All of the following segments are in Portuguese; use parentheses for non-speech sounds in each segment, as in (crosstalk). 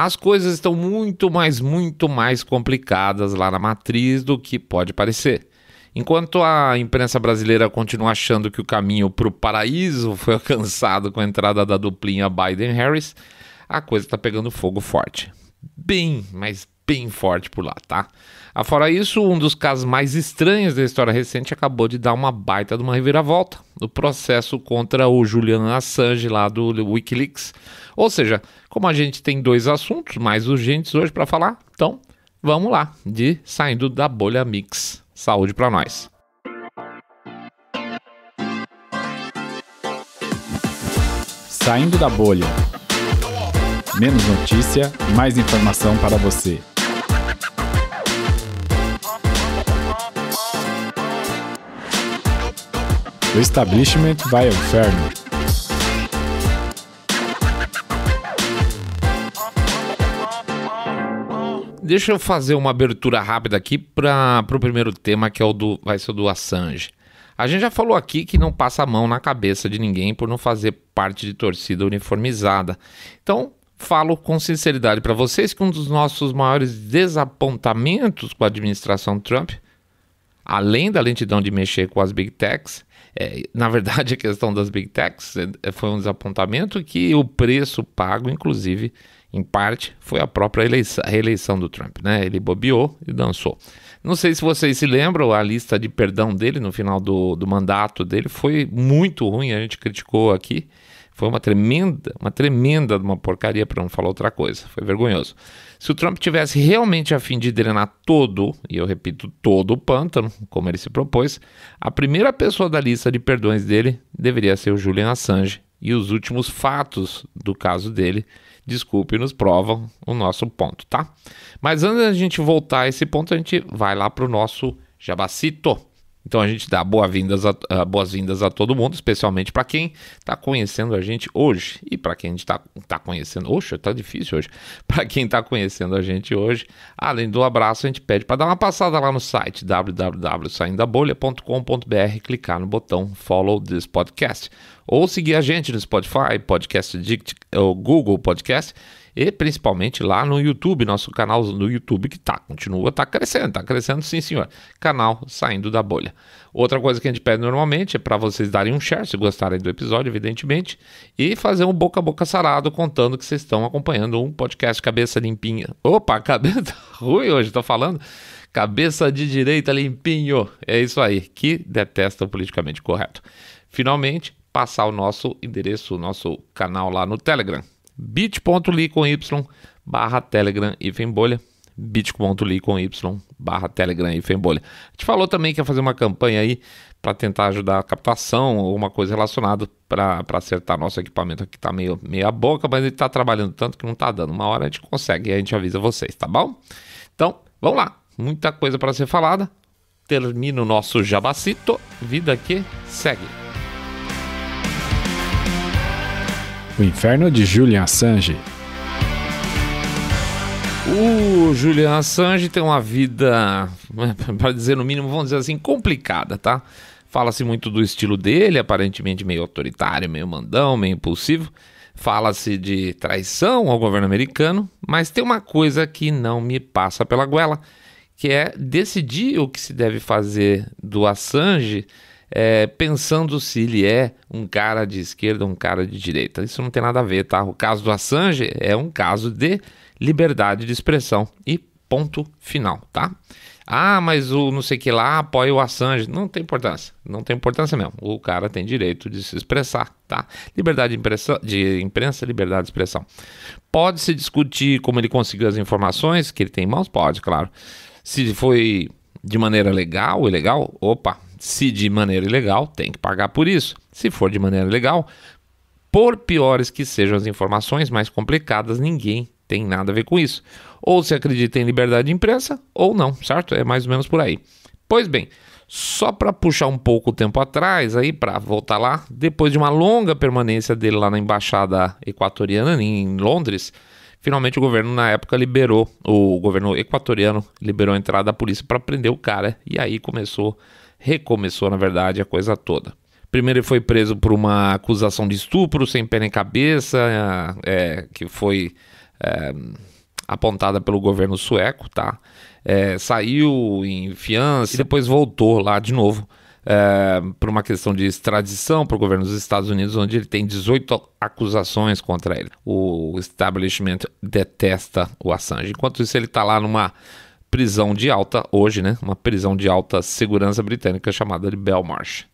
As coisas estão muito, mais, muito mais complicadas lá na matriz do que pode parecer. Enquanto a imprensa brasileira continua achando que o caminho para o paraíso foi (laughs) alcançado com a entrada da duplinha Biden-Harris, a coisa está pegando fogo forte. Bem, mas bem forte por lá, tá? Afora ah, isso, um dos casos mais estranhos da história recente acabou de dar uma baita de uma reviravolta. no processo contra o Julian Assange lá do Wikileaks. Ou seja, como a gente tem dois assuntos mais urgentes hoje para falar, então vamos lá, de saindo da bolha mix. Saúde para nós. Saindo da bolha. Menos notícia, mais informação para você. O establishment vai ao inferno. Deixa eu fazer uma abertura rápida aqui para o primeiro tema, que é o do, vai ser o do Assange. A gente já falou aqui que não passa a mão na cabeça de ninguém por não fazer parte de torcida uniformizada. Então, falo com sinceridade para vocês que um dos nossos maiores desapontamentos com a administração Trump, além da lentidão de mexer com as big techs, é, na verdade, a questão das big techs é, é, foi um desapontamento que o preço pago, inclusive, em parte, foi a própria eleição, a reeleição do Trump. Né? Ele bobeou e dançou. Não sei se vocês se lembram, a lista de perdão dele no final do, do mandato dele foi muito ruim, a gente criticou aqui. Foi uma tremenda, uma tremenda, uma porcaria para não falar outra coisa. Foi vergonhoso. Se o Trump tivesse realmente a fim de drenar todo, e eu repito, todo o pântano, como ele se propôs, a primeira pessoa da lista de perdões dele deveria ser o Julian Assange. E os últimos fatos do caso dele, desculpe, nos provam o nosso ponto, tá? Mas antes da gente voltar a esse ponto, a gente vai lá para o nosso jabacito. Então a gente dá boas-vindas a, uh, boas-vindas a todo mundo, especialmente para quem está conhecendo a gente hoje. E para quem está tá conhecendo. Oxa, tá difícil hoje. (laughs) Para quem está conhecendo a gente hoje, além do abraço, a gente pede para dar uma passada lá no site www.saindabolha.com.br, clicar no botão Follow This Podcast. Ou seguir a gente no Spotify, Podcast Addict, ou Google Podcast e principalmente lá no YouTube, nosso canal do YouTube que tá, continua, tá crescendo, tá crescendo sim, senhor. Canal Saindo da Bolha. Outra coisa que a gente pede normalmente é para vocês darem um share, se gostarem do episódio, evidentemente, e fazer um boca a boca sarado contando que vocês estão acompanhando um podcast Cabeça Limpinha. Opa, (laughs) cabeça ruim hoje, tô falando. Cabeça de direita limpinho. É isso aí, que detesta o politicamente correto. Finalmente, passar o nosso endereço, o nosso canal lá no Telegram bit.ly com y barra telegram hífen bolha bit.ly com y barra telegram hífen bolha. A gente falou também que ia fazer uma campanha aí para tentar ajudar a captação, alguma coisa relacionada para acertar nosso equipamento que tá meio meia boca, mas ele está trabalhando tanto que não tá dando. Uma hora a gente consegue e a gente avisa vocês, tá bom? Então, vamos lá. Muita coisa para ser falada. Termina o nosso jabacito. Vida que segue. O Inferno de Julian Assange. O Julian Assange tem uma vida, (laughs) para dizer no mínimo, vamos dizer assim, complicada, tá? Fala-se muito do estilo dele, aparentemente meio autoritário, meio mandão, meio impulsivo. Fala-se de traição ao governo americano, mas tem uma coisa que não me passa pela goela, que é decidir o que se deve fazer do Assange é, pensando se ele é um cara de esquerda ou um cara de direita. Isso não tem nada a ver, tá? O caso do Assange é um caso de liberdade de expressão e ponto final, tá? Ah, mas o não sei que lá apoia o Assange. Não tem importância. Não tem importância mesmo. O cara tem direito de se expressar, tá? Liberdade de imprensa, de imprensa liberdade de expressão. Pode-se discutir como ele conseguiu as informações que ele tem em mãos? Pode, claro. Se foi de maneira legal, ilegal, opa, se de maneira ilegal, tem que pagar por isso. Se for de maneira legal, por piores que sejam as informações, mais complicadas, ninguém tem nada a ver com isso. Ou se acredita em liberdade de imprensa, ou não, certo? É mais ou menos por aí. Pois bem, só para puxar um pouco o tempo atrás, aí para voltar lá, depois de uma longa permanência dele lá na embaixada equatoriana em Londres, finalmente o governo na época liberou, o governo equatoriano liberou a entrada da polícia para prender o cara. E aí começou recomeçou, na verdade, a coisa toda. Primeiro ele foi preso por uma acusação de estupro sem pena nem cabeça, é, que foi é, apontada pelo governo sueco, tá? É, saiu em fiança e depois voltou lá de novo é, por uma questão de extradição para o governo dos Estados Unidos, onde ele tem 18 acusações contra ele. O establishment detesta o Assange. Enquanto isso, ele está lá numa prisão de alta hoje, né? Uma prisão de alta segurança britânica chamada de Belmarsh.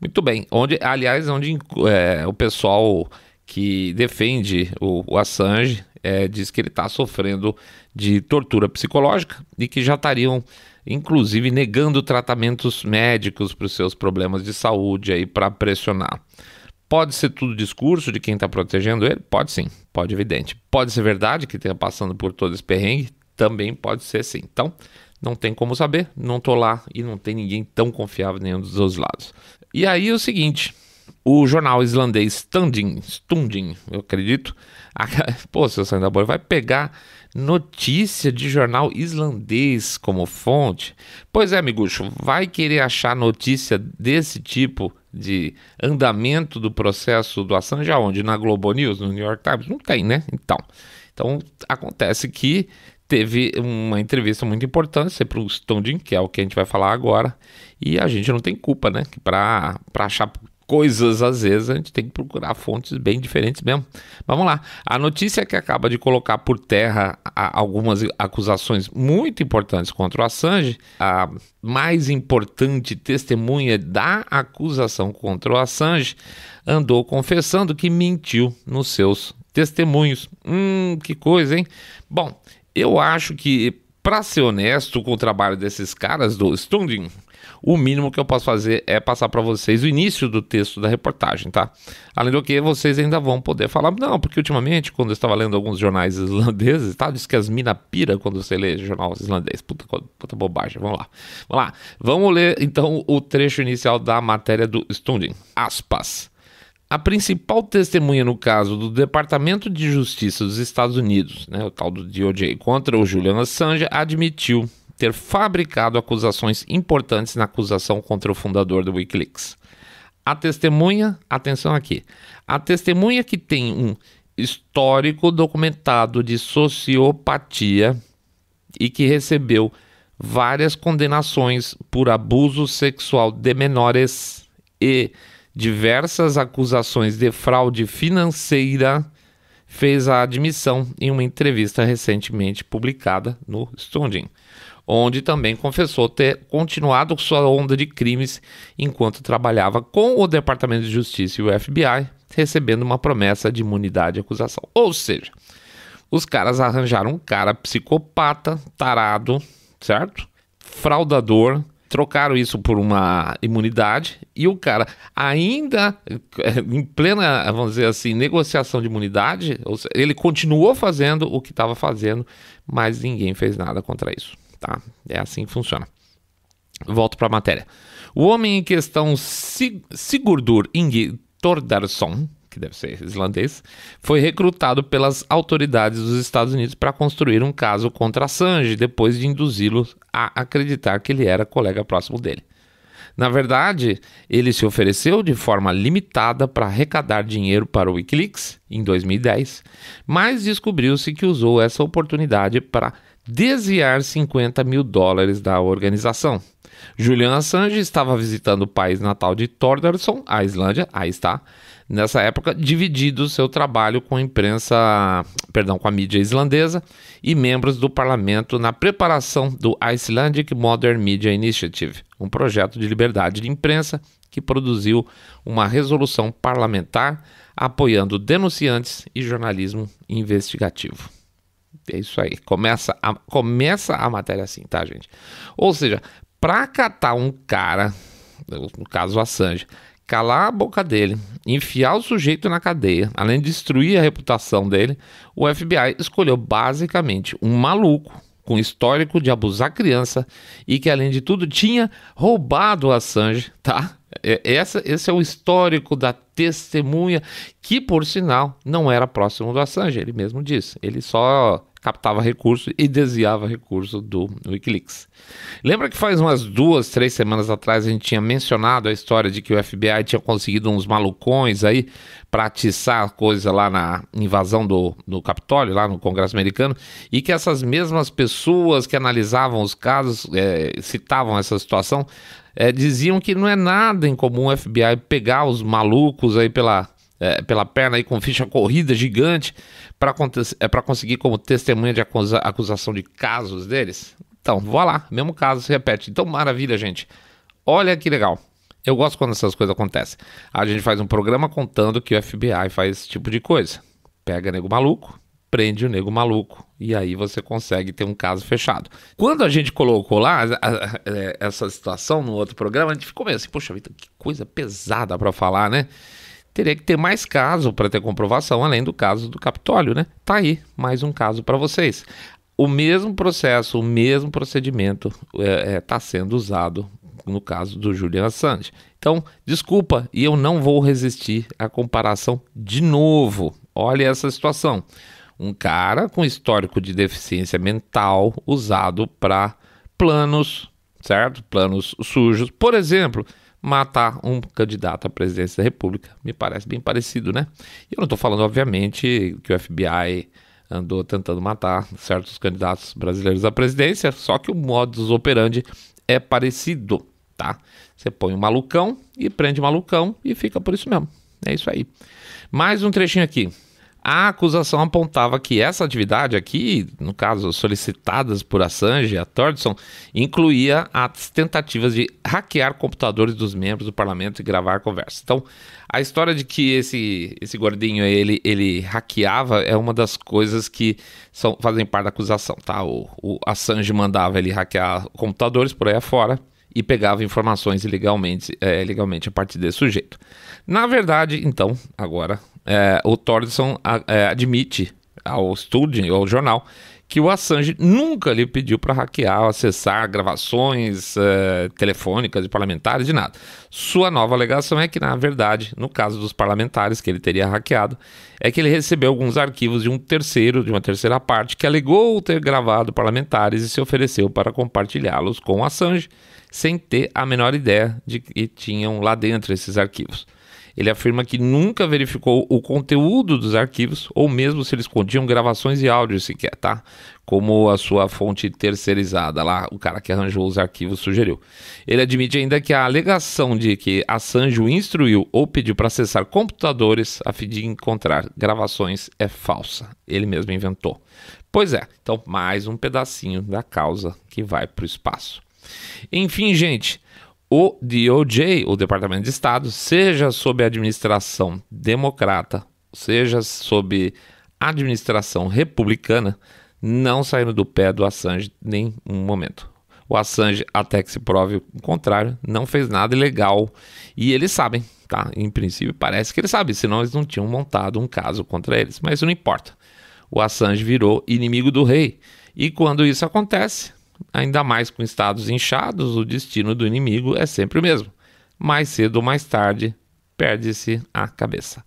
Muito bem, onde, aliás, onde é, o pessoal que defende o, o Assange é, diz que ele está sofrendo de tortura psicológica e que já estariam, inclusive, negando tratamentos médicos para os seus problemas de saúde aí para pressionar. Pode ser tudo discurso de quem está protegendo ele? Pode sim, pode evidente. Pode ser verdade que tenha passando por todo esse perrengue? Também pode ser sim. Então, não tem como saber, não tô lá e não tem ninguém tão confiável nenhum dos dois lados. E aí é o seguinte, o jornal islandês Standing, Stundin, eu acredito, a, (laughs) pô, seu Sandra Boy, vai pegar notícia de jornal islandês como fonte? Pois é, amigucho, vai querer achar notícia desse tipo de andamento do processo do Assange aonde? Na Globo News, no New York Times? Não tem, né? Então, então acontece que teve uma entrevista muito importante para o Stone Jim, que é o que a gente vai falar agora. E a gente não tem culpa, né? Para achar coisas, às vezes, a gente tem que procurar fontes bem diferentes mesmo. vamos lá. A notícia é que acaba de colocar por terra algumas acusações muito importantes contra o Assange, a mais importante testemunha da acusação contra o Assange andou confessando que mentiu nos seus testemunhos. Hum, que coisa, hein? Bom, eu acho que, para ser honesto com o trabalho desses caras do Stunding, o mínimo que eu posso fazer é passar para vocês o início do texto da reportagem, tá? Além do que, vocês ainda vão poder falar, não, porque ultimamente, quando eu estava lendo alguns jornais islandeses, tá? Diz que as mina pira quando você lê jornal islandês. Puta, puta bobagem, vamos lá. Vamos lá, vamos ler então o trecho inicial da matéria do Stunding. Aspas. A principal testemunha no caso do Departamento de Justiça dos Estados Unidos, né, o tal do DOJ, contra o Julian Assange, admitiu ter fabricado acusações importantes na acusação contra o fundador do Wikileaks. A testemunha, atenção aqui, a testemunha que tem um histórico documentado de sociopatia e que recebeu várias condenações por abuso sexual de menores e diversas acusações de fraude financeira, fez a admissão em uma entrevista recentemente publicada no Stundin, onde também confessou ter continuado sua onda de crimes enquanto trabalhava com o Departamento de Justiça e o FBI, recebendo uma promessa de imunidade de acusação. Ou seja, os caras arranjaram um cara psicopata, tarado, certo? Fraudador, trocaram isso por uma imunidade e o cara ainda eh, em plena, vamos dizer assim, negociação de imunidade, ele continuou fazendo o que estava fazendo, mas ninguém fez nada contra isso, tá? É assim que funciona. Volto para a matéria. O homem em questão, Sigurdur Ing Tordarson, que deve ser islandês, foi recrutado pelas autoridades dos Estados Unidos para construir um caso contra Assange, depois de induzi-lo a acreditar que ele era colega próximo dele. Na verdade, ele se ofereceu de forma limitada para arrecadar dinheiro para o Wikileaks em 2010, mas descobriu-se que usou essa oportunidade para desviar 50 mil dólares da organização. Julian Assange estava visitando o país natal de Thordarson, a Islândia, aí está, nessa época, dividido o seu trabalho com a imprensa, perdão, com a mídia islandesa e membros do parlamento na preparação do Icelandic Modern Media Initiative, um projeto de liberdade de imprensa que produziu uma resolução parlamentar apoiando denunciantes e jornalismo investigativo. É isso aí. Começa a, começa a matéria assim, tá, gente? Ou seja, para catar um cara, no caso a Assange, calar a boca dele, enfiar o sujeito na cadeia, além de destruir a reputação dele, o FBI escolheu basicamente um maluco com histórico de abusar criança e que, além de tudo, tinha roubado o Assange, tá? É, essa, esse é o histórico da testemunha, que por sinal não era próximo do Assange, ele mesmo disse. Ele só captava recurso e desviava recurso do Wikileaks. Lembra que faz umas duas, três semanas atrás a gente tinha mencionado a história de que o FBI tinha conseguido uns malucões aí para atiçar coisa lá na invasão do, do Capitólio, lá no Congresso americano, e que essas mesmas pessoas que analisavam os casos, é, citavam essa situação, é, diziam que não é nada em comum o FBI pegar os malucos aí pela é, pela perna aí com ficha corrida gigante para é, conseguir como testemunha de acusa, acusação de casos deles? Então, vá lá, mesmo caso se repete. Então, maravilha, gente. Olha que legal. Eu gosto quando essas coisas acontecem. A gente faz um programa contando que o FBI faz esse tipo de coisa. Pega nego maluco, prende o nego maluco. E aí você consegue ter um caso fechado. Quando a gente colocou lá a, a, é, essa situação no outro programa, a gente ficou meio assim, poxa vida, que coisa pesada para falar, né? Teria que ter mais caso para ter comprovação, além do caso do Capitólio, né? Tá aí, mais um caso para vocês. O mesmo processo, o mesmo procedimento está é, é, tá sendo usado no caso do Julian Assange. Então, desculpa, e eu não vou resistir à comparação de novo. Olha essa situação. Um cara com histórico de deficiência mental usado para planos, certo? Planos sujos. Por exemplo, matar um candidato à presidência da República. Me parece bem parecido, né? eu não estou falando, obviamente, que o FBI andou tentando matar certos candidatos brasileiros à presidência, só que o modus operandi é parecido, tá? Você põe um malucão e prende um malucão e fica por isso mesmo. É isso aí. Mais um trechinho aqui. A acusação apontava que essa atividade aqui, no caso solicitadas por Assange e a Thornton, incluía as tentativas de hackear computadores dos membros do parlamento e gravar conversas. Então, a história de que esse, esse gordinho ele, ele hackeava é uma das coisas que são, fazem parte da acusação, tá? O, o Assange mandava ele hackear computadores por aí afora e pegava informações ilegalmente, é, a partir desse sujeito. Na verdade, então, agora é, o Thorson é, admite ao estúdio, ao jornal, que o Assange nunca lhe pediu para hackear, acessar gravações é, telefônicas de parlamentares, de nada. Sua nova alegação é que, na verdade, no caso dos parlamentares que ele teria hackeado, é que ele recebeu alguns arquivos de um terceiro, de uma terceira parte, que alegou ter gravado parlamentares e se ofereceu para compartilhá-los com o Assange, sem ter a menor ideia de que tinham lá dentro esses arquivos. Ele afirma que nunca verificou o conteúdo dos arquivos ou mesmo se eles continham gravações e áudios sequer, tá? Como a sua fonte terceirizada lá, o cara que arranjou os arquivos sugeriu. Ele admite ainda que a alegação de que Assange o instruiu ou pediu para acessar computadores a fim de encontrar gravações é falsa. Ele mesmo inventou. Pois é, então mais um pedacinho da causa que vai para o espaço. Enfim, gente, o DOJ, o Departamento de Estado, seja sob administração democrata, seja sob administração republicana, não saindo do pé do Assange nem um momento. O Assange, até que se prove o contrário, não fez nada ilegal. E eles sabem, tá? Em princípio, parece que eles sabem, senão eles não tinham montado um caso contra eles. Mas não importa. O Assange virou inimigo do rei. E quando isso acontece, Ainda mais com estados inchados, o destino do inimigo é sempre o mesmo. Mais cedo ou mais tarde, perde-se a cabeça.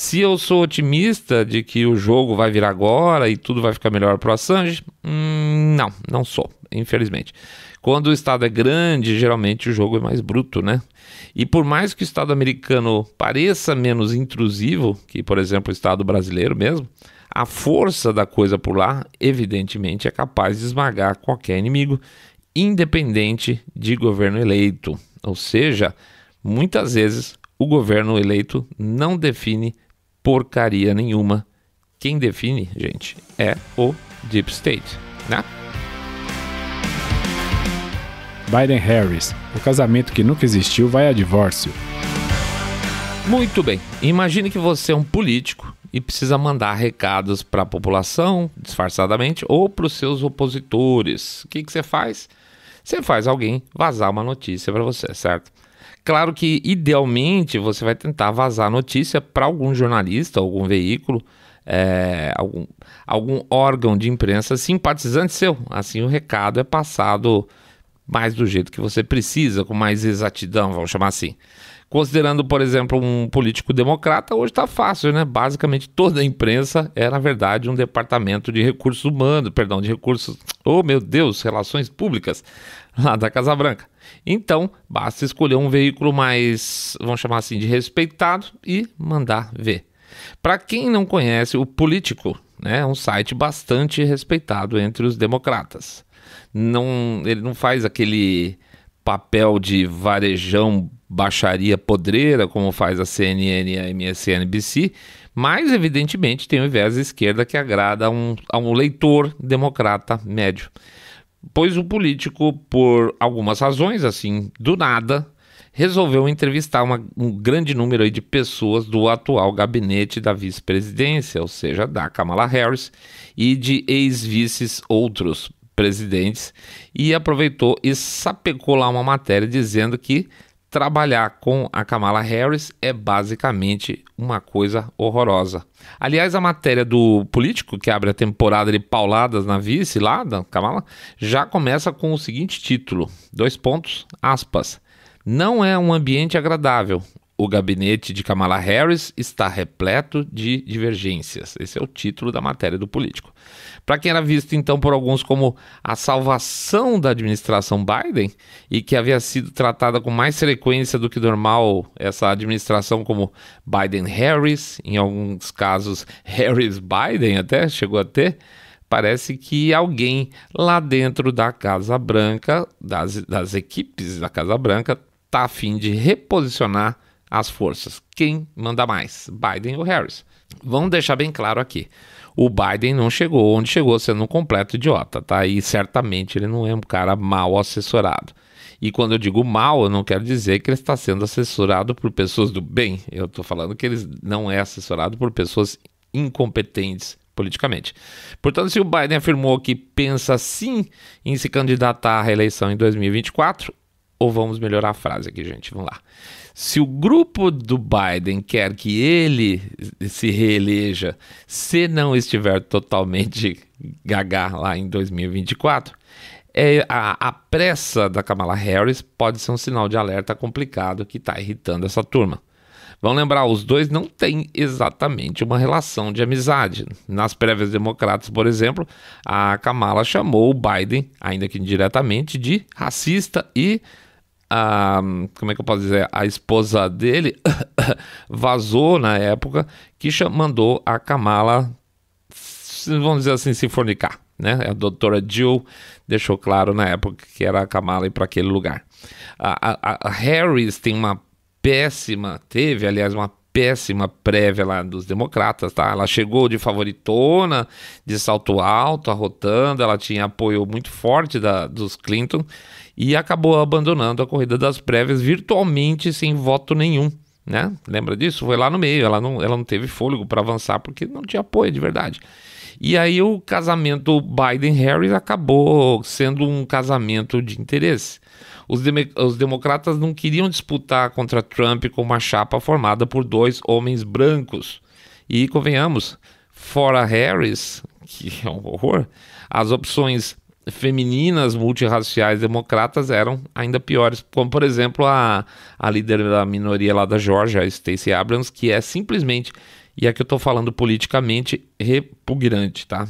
Se eu sou otimista de que o jogo vai vir agora e tudo vai ficar melhor para o Assange, hum, não, não sou, infelizmente. Quando o Estado é grande, geralmente o jogo é mais bruto, né? E por mais que o Estado americano pareça menos intrusivo que, por exemplo, o Estado brasileiro mesmo, a força da coisa por lá, evidentemente, é capaz de esmagar qualquer inimigo, independente de governo eleito. Ou seja, muitas vezes o governo eleito não define porcaria nenhuma. Quem define, gente, é o Deep State, né? Biden-Harris. O casamento que nunca existiu vai a divórcio. Muito bem. Imagine que você é um político e precisa mandar recados para a população, disfarçadamente, ou para os seus opositores. O que, que você faz? Você faz alguém vazar uma notícia para você, certo? Claro que, idealmente, você vai tentar vazar a notícia para algum jornalista, algum veículo, é, algum, algum órgão de imprensa simpatizante seu. Assim, o recado é passado mais do jeito que você precisa, com mais exatidão, vamos chamar assim. Considerando, por exemplo, um político democrata, hoje está fácil, né? Basicamente toda a imprensa é, na verdade, um departamento de recursos humanos, perdão, de recursos, oh meu Deus, relações públicas, lá da Casa Branca. Então, basta escolher um veículo mais, vamos chamar assim, de respeitado e mandar ver. Para quem não conhece, o Político né, é um site bastante respeitado entre os democratas. Não, ele não faz aquele papel de varejão, baixaria podreira, como faz a CNN e a MSNBC, mas evidentemente tem um invés esquerda que agrada a um, a um leitor democrata médio pois o político, por algumas razões, assim, do nada, resolveu entrevistar uma, um grande número de pessoas do atual gabinete da vice-presidência, ou seja, da Kamala Harris, e de ex-vices outros presidentes, e aproveitou e sapecou lá uma matéria dizendo que trabalhar com a Kamala Harris é basicamente uma coisa horrorosa. Aliás, a matéria do político que abre a temporada de pauladas na vice lá da Kamala já começa com o seguinte título: dois pontos, aspas. Não é um ambiente agradável, o gabinete de Kamala Harris está repleto de divergências. Esse é o título da matéria do político. Para quem era visto então por alguns como a salvação da administração Biden e que havia sido tratada com mais frequência do que normal essa administração como Biden-Harris, em alguns casos Harris-Biden até chegou a ter parece que alguém lá dentro da Casa Branca, das, das equipes da Casa Branca, está a fim de reposicionar as forças. Quem manda mais? Biden ou Harris? Vamos deixar bem claro aqui. O Biden não chegou onde chegou sendo um completo idiota, tá? E certamente ele não é um cara mal assessorado. E quando eu digo mal, eu não quero dizer que ele está sendo assessorado por pessoas do bem. Eu estou falando que ele não é assessorado por pessoas incompetentes politicamente. Portanto, se o Biden afirmou que pensa sim em se candidatar à reeleição em 2024, ou vamos melhorar a frase aqui, gente, vamos lá. Se o grupo do Biden quer que ele se reeleja, se não estiver totalmente gaga lá em 2024, é, a, a, pressa da Kamala Harris pode ser um sinal de alerta complicado que está irritando essa turma. Vão lembrar, os dois não têm exatamente uma relação de amizade. Nas prévias democratas, por exemplo, a Kamala chamou o Biden, ainda que indiretamente, de racista e a, como é que eu posso dizer, a esposa dele (coughs) vazou na época que mandou a Kamala, vamos dizer assim, se fornicar, né? A doutora Jill deixou claro na época que era a Kamala ir para aquele lugar. A, a, a Harris tem uma péssima, teve aliás uma péssima prévia lá dos democratas, tá? Ela chegou de favoritona, de salto alto, arrotando, ela tinha apoio muito forte da, dos Clinton e acabou abandonando a corrida das prévias virtualmente sem voto nenhum né? Lembra disso? Foi lá no meio, ela não, ela não teve fôlego para avançar porque não tinha apoio de verdade. E aí o casamento Biden-Harris acabou sendo um casamento de interesse. Os, os, democratas não queriam disputar contra Trump com uma chapa formada por dois homens brancos. E convenhamos, fora Harris, (laughs) que é um horror, as opções femininas multirraciais democratas eram ainda piores, como por exemplo a, a líder da minoria lá da Georgia, a Stacey Abrams, que é simplesmente, e aqui eu estou falando politicamente, repugnante, tá?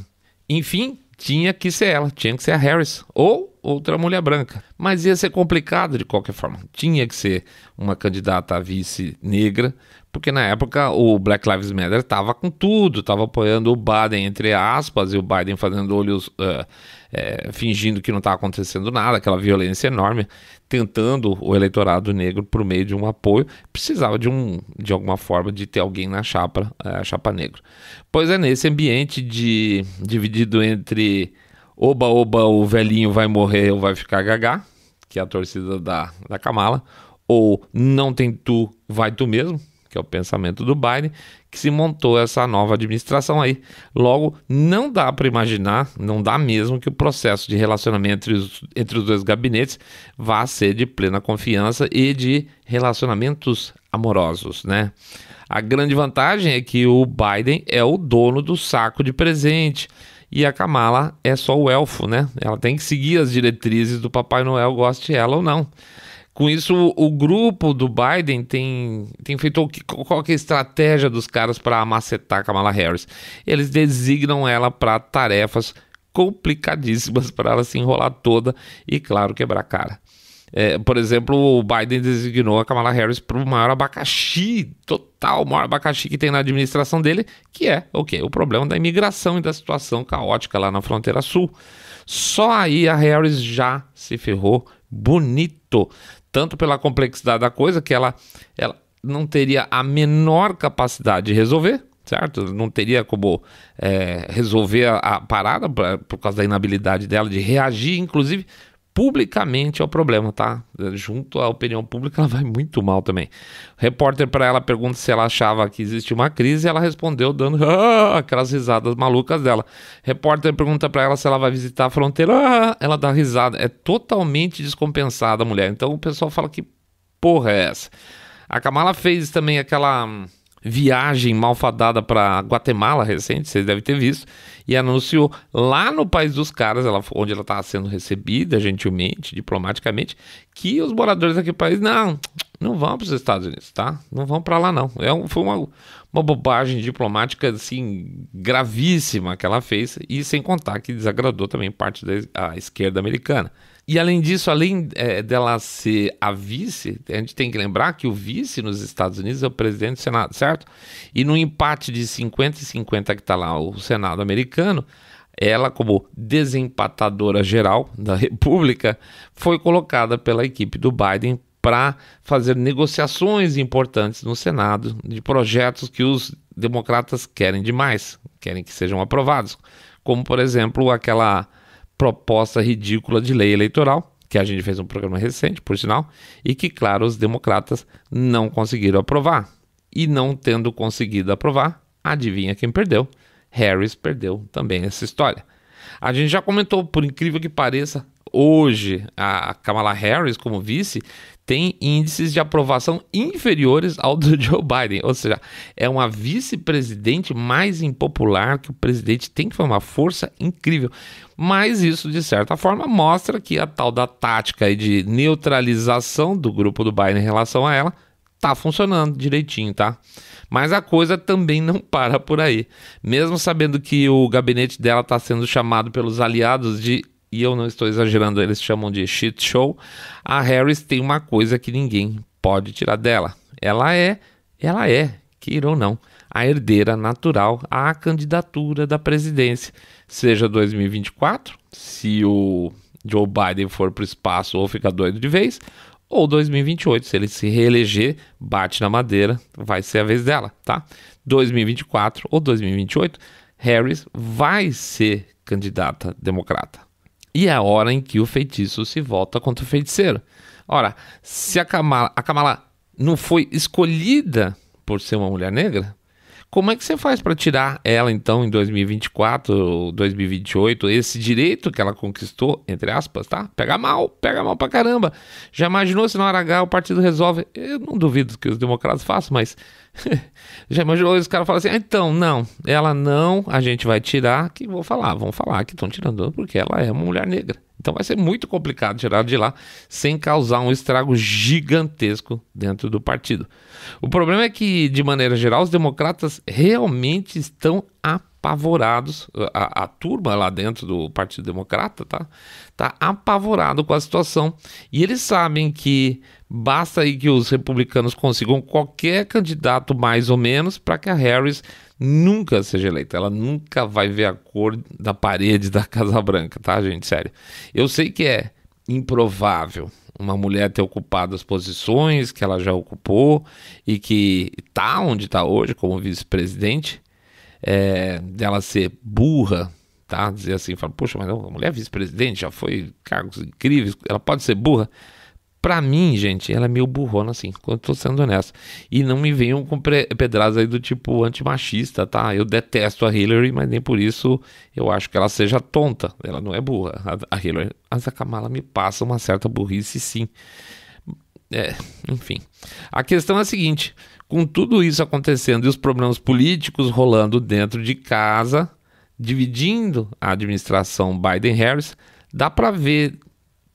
Enfim, tinha que ser ela, tinha que ser a Harris, ou outra mulher branca. Mas ia ser complicado de qualquer forma. Tinha que ser uma candidata a vice negra, porque na época o Black Lives Matter estava com tudo, estava apoiando o Biden, entre aspas, e o Biden fazendo olhos, uh, é, fingindo que não estava tá acontecendo nada, aquela violência enorme, tentando o eleitorado negro por meio de um apoio, precisava de, um, de alguma forma de ter alguém na chapa, uh, chapa negra. Pois é, nesse ambiente de dividido entre Oba, oba, o velhinho vai morrer ou vai ficar gagá, que é a torcida da, da Kamala. Ou não tem tu, vai tu mesmo, que é o pensamento do Biden, que se montou essa nova administração aí. Logo, não dá para imaginar, não dá mesmo que o processo de relacionamento entre os, entre os dois gabinetes vá ser de plena confiança e de relacionamentos amorosos, né? A grande vantagem é que o Biden é o dono do saco de presente e a Kamala é só o elfo, né? Ela tem que seguir as diretrizes do Papai Noel, goste ela ou não. Com isso, o grupo do Biden tem, tem feito qual que é a estratégia dos caras para amacetar Kamala Harris? Eles designam ela para tarefas complicadíssimas para ela se enrolar toda e, claro, quebrar cara. É, por exemplo, o Biden designou a Kamala Harris para o maior abacaxi total, o maior abacaxi que tem na administração dele, que é o okay, O problema da imigração e da situação caótica lá na fronteira sul. Só aí a Harris já se ferrou bonito, tanto pela complexidade da coisa que ela, ela não teria a menor capacidade de resolver, certo? Não teria como é, resolver a, a parada pra, por causa da inabilidade dela de reagir, inclusive publicamente é o problema, tá? Junto à opinião pública, (laughs) ela vai muito mal também. O repórter para ela pergunta se ela achava que existe uma crise, e ela respondeu dando (laughs) ah! aquelas risadas malucas dela. O repórter pergunta para ela se ela vai visitar a fronteira, ah! ela dá risada. É totalmente descompensada a mulher. Então o pessoal fala que porra é essa? A Kamala fez também aquela hum, viagem malfadada para Guatemala recente, vocês devem ter visto, e anunciou lá no país dos caras, ela, onde ela estava tá sendo recebida gentilmente, diplomaticamente, que os moradores daquele país não, não vão para os Estados Unidos, tá? Não vão para lá não. É um, foi uma, uma bobagem diplomática assim gravíssima que ela fez e sem contar que desagradou também parte da esquerda americana. E além disso, além é, dela ser a vice, a gente tem que lembrar que o vice nos Estados Unidos é o presidente do Senado, certo? E no empate de 50 e 50 que está lá o Senado americano, ela, como desempatadora geral da (laughs) República, foi colocada pela equipe do Biden para fazer negociações importantes no Senado de projetos que os democratas querem demais, querem que sejam aprovados, como por exemplo aquela proposta ridícula de lei eleitoral, que a gente fez um programa recente, por sinal, e que, claro, os democratas não conseguiram aprovar. E não tendo conseguido aprovar, adivinha quem perdeu? Harris perdeu também essa história. A gente já comentou, por incrível que pareça, hoje a Kamala Harris como vice tem índices de aprovação inferiores ao do (laughs) Joe Biden. Ou seja, é uma vice-presidente mais impopular que o presidente tem, que foi uma força incrível. Mas isso, de certa forma, mostra que a tal da tática de neutralização do grupo do Biden em relação a ela tá funcionando direitinho, tá? Mas a coisa também não para por aí. Mesmo sabendo que o gabinete dela está sendo chamado pelos aliados de e eu não estou exagerando, eles chamam de shit show, a Harris tem uma coisa que ninguém pode tirar dela. Ela é, ela é, queira ou não, a herdeira natural à candidatura da presidência, seja 2024, se o Joe Biden for para o espaço ou fica doido de vez, ou 2028, se ele se reeleger, bate na madeira, vai ser a vez dela, tá? 2024 ou 2028, Harris vai ser candidata democrata e é a hora em que o feitiço se volta contra o feiticeiro. Ora, se a Kamala, a Kamala não foi escolhida por ser uma mulher negra, como é que você faz para tirar ela, então, em 2024, 2028, esse direito que ela conquistou, entre aspas, tá? Pega mal, pega mal pra caramba. Já imaginou se na hora H o partido resolve? Eu não duvido que os democratas façam, mas. (laughs) já imaginou os caras falam assim: ah, então, não, ela não, a gente vai tirar, que vou falar, vão falar que estão tirando, porque ela é uma mulher negra. Então vai ser muito complicado tirar de lá sem causar um estrago gigantesco dentro do partido. O problema é que, de maneira geral, os democratas realmente estão apavorados. A, a turma lá dentro do Partido Democrata tá, tá apavorado com a situação. E eles sabem que basta aí que os republicanos consigam qualquer candidato mais ou menos para que a Harris nunca seja eleita. Ela nunca vai ver a cor da parede da Casa Branca, tá, gente? Sério. Eu sei que é improvável uma mulher ter ocupado as posições que ela já ocupou e que tá onde está hoje como vice-presidente, é, dela ser burra, tá? Dizer assim, fala, poxa, mas uma a mulher é vice-presidente já foi cargos incríveis, ela pode ser burra para mim, gente, ela é meio burrona, assim, quando tô sendo honesto. E não me venham com pedras aí do tipo antimachista, tá? Eu detesto a Hillary, mas nem por isso eu acho que ela seja tonta. Ela não é burra, a, Hillary. Mas a Kamala me passa uma certa burrice, sim. É, enfim. A questão é a seguinte: com tudo isso acontecendo e os problemas políticos rolando dentro de casa, dividindo a administração Biden-Harris, dá para ver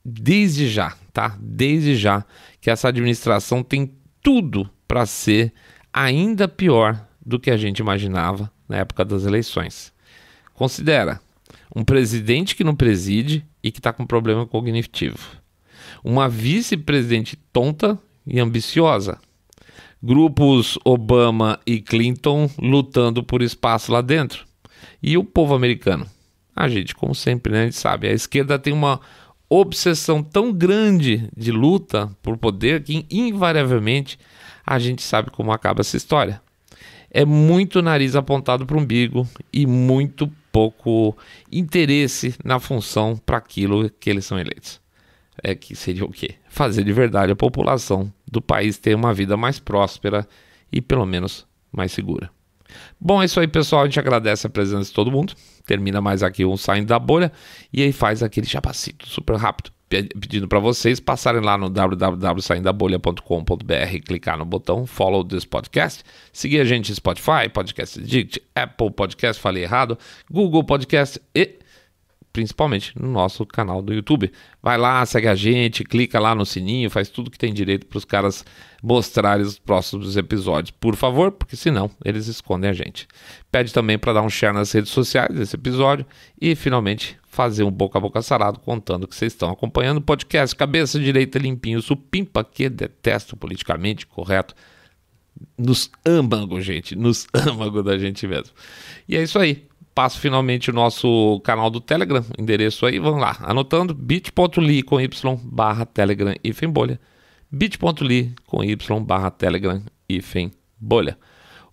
desde já tá? Desde já que essa administração tem tudo para ser ainda pior do que a gente imaginava na época das eleições. Considera um presidente que não preside e que está com problema cognitivo, uma vice-presidente tonta e ambiciosa, grupos Obama e Clinton lutando por espaço lá dentro e o povo americano. A gente, como sempre, né, a gente sabe, a esquerda tem uma obsessão tão grande de luta por poder que invariavelmente a gente sabe como acaba essa história. É muito nariz apontado para o umbigo e muito pouco interesse na função para aquilo que eles são eleitos. É que seria o quê? Fazer de verdade a população do país ter uma vida mais próspera e pelo menos mais segura. Bom, é isso aí, pessoal. A gente agradece a presença de todo mundo. Termina mais aqui um saindo da bolha e aí faz aquele chapacito super rápido pedindo para vocês passarem lá no www.saindabolha.com.br, clicar no botão Follow this podcast, seguir a gente em Spotify, Podcast Addict, Apple Podcast, falei errado, Google Podcast e principalmente no nosso canal do YouTube. Vai lá, segue a gente, clica lá no sininho, faz tudo que tem direito para os caras mostrarem os próximos episódios, por favor, porque senão eles escondem a gente. Pede também para dar um share nas redes sociais desse episódio e finalmente fazer um boca a boca sarado contando que vocês estão acompanhando o podcast Cabeça Direita Limpinho Supimpa, que detesto politicamente correto nos âmago, gente, nos âmago da gente mesmo. E é isso aí passo finalmente o nosso canal do Telegram, endereço aí, vamos lá, anotando, bit.ly com y barra Telegram hífen bolha, bit.ly com y barra Telegram hífen bolha.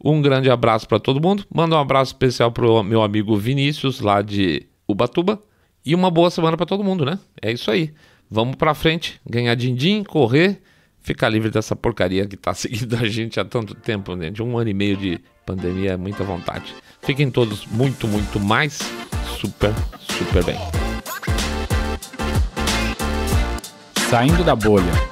Um grande abraço para todo mundo, manda um abraço especial para o meu amigo Vinícius lá de Ubatuba e uma boa semana para todo mundo, né? É isso aí, vamos para frente, ganhar din-din, correr, ficar livre dessa porcaria que está (laughs) seguindo a gente há tanto tempo, né? de um ano e meio de pandemia, é muita vontade. Fiquem todos muito, muito mais super, super bem. Saindo da bolha.